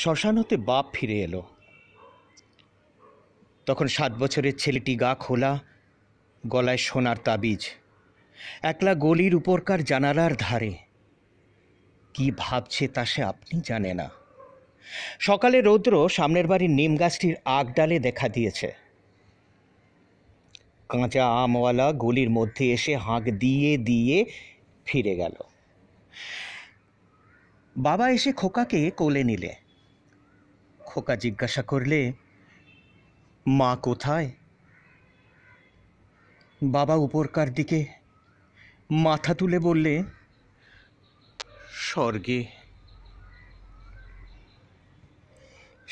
শ্মশান হতে বাপ ফিরে এলো তখন সাত বছরের ছেলেটি গা খোলা গলায় সোনার তাবিজ একলা গলির উপরকার জানালার ধারে কি ভাবছে তা সে আপনি জানে না সকালে রৌদ্র সামনের বাড়ির নিম গাছটির আগডালে দেখা দিয়েছে কাঁচা আমওয়ালা গলির মধ্যে এসে হাঁক দিয়ে দিয়ে ফিরে গেল বাবা এসে খোকাকে কোলে নিলে খোকা জিজ্ঞাসা করলে মা কোথায় বাবা উপরকার দিকে মাথা তুলে বললে স্বর্গে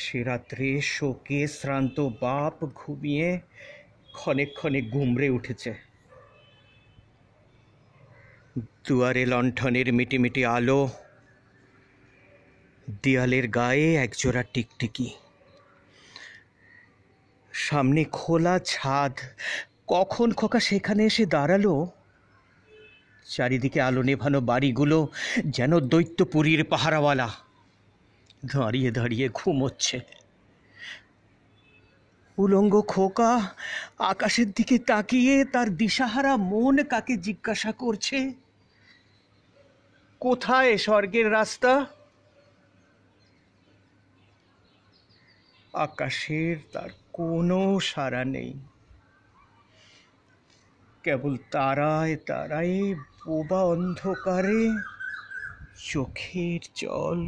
সে রাত্রে শোকে শ্রান্ত বাপ ঘুমিয়ে ক্ষণে ক্ষণে ঘুমড়ে উঠেছে দুয়ারে লণ্ঠনের মিটিমিটি আলো দেয়ালের গায়ে একজোড়া টিকটিকি সামনে খোলা ছাদ কখন খোকা সেখানে এসে দাঁড়ালো চারিদিকে আলো নেভানো বাড়িগুলো যেন দৈত্যপুরীর পাহারাওয়ালা দাঁড়িয়ে দাঁড়িয়ে ঘুমোচ্ছে উলঙ্গ খোকা আকাশের দিকে তাকিয়ে তার দিশাহারা মন কাকে জিজ্ঞাসা করছে কোথায় স্বর্গের রাস্তা আকাশের তার কোনো সারা নেই কেবল তারায় তারায় বোবা অন্ধকারে চোখের জল